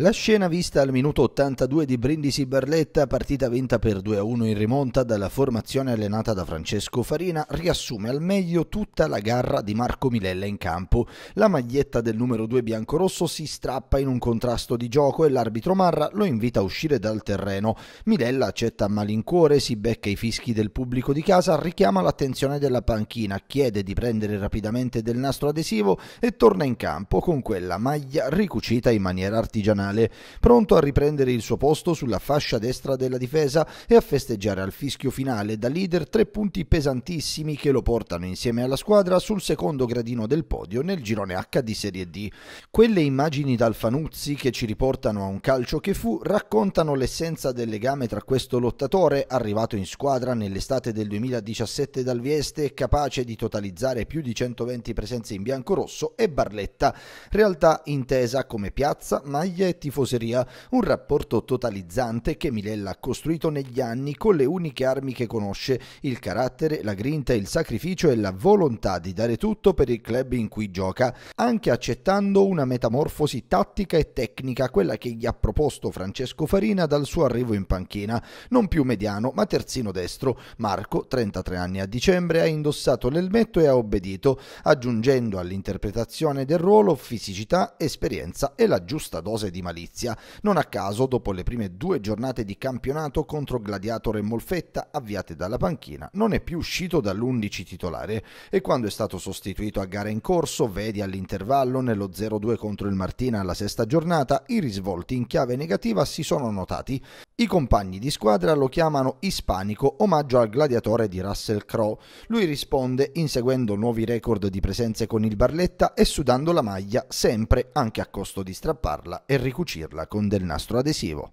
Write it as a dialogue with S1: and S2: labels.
S1: La scena vista al minuto 82 di Brindisi Barletta, partita vinta per 2-1 in rimonta dalla formazione allenata da Francesco Farina, riassume al meglio tutta la garra di Marco Milella in campo. La maglietta del numero 2 biancorosso si strappa in un contrasto di gioco e l'arbitro Marra lo invita a uscire dal terreno. Milella accetta a malincuore, si becca i fischi del pubblico di casa, richiama l'attenzione della panchina, chiede di prendere rapidamente del nastro adesivo e torna in campo con quella maglia ricucita in maniera artigianale nazionale, pronto a riprendere il suo posto sulla fascia destra della difesa e a festeggiare al fischio finale da leader tre punti pesantissimi che lo portano insieme alla squadra sul secondo gradino del podio nel girone H di Serie D. Quelle immagini dal Fanuzzi che ci riportano a un calcio che fu raccontano l'essenza del legame tra questo lottatore arrivato in squadra nell'estate del 2017 dal Vieste capace di totalizzare più di 120 presenze in bianco-rosso e Barletta, realtà intesa come piazza, maglia e tifoseria, un rapporto totalizzante che Milella ha costruito negli anni con le uniche armi che conosce, il carattere, la grinta, il sacrificio e la volontà di dare tutto per il club in cui gioca, anche accettando una metamorfosi tattica e tecnica, quella che gli ha proposto Francesco Farina dal suo arrivo in panchina, non più mediano ma terzino destro. Marco, 33 anni a dicembre, ha indossato l'elmetto e ha obbedito, aggiungendo all'interpretazione del ruolo fisicità, esperienza e la giusta dose di di malizia. Non a caso, dopo le prime due giornate di campionato contro Gladiator e Molfetta avviate dalla panchina, non è più uscito dall'11 titolare e quando è stato sostituito a gara in corso, vedi all'intervallo nello 0-2 contro il Martina alla sesta giornata, i risvolti in chiave negativa si sono notati. I compagni di squadra lo chiamano ispanico, omaggio al gladiatore di Russell Crowe. Lui risponde inseguendo nuovi record di presenze con il Barletta e sudando la maglia sempre anche a costo di strapparla e ricucirla con del nastro adesivo.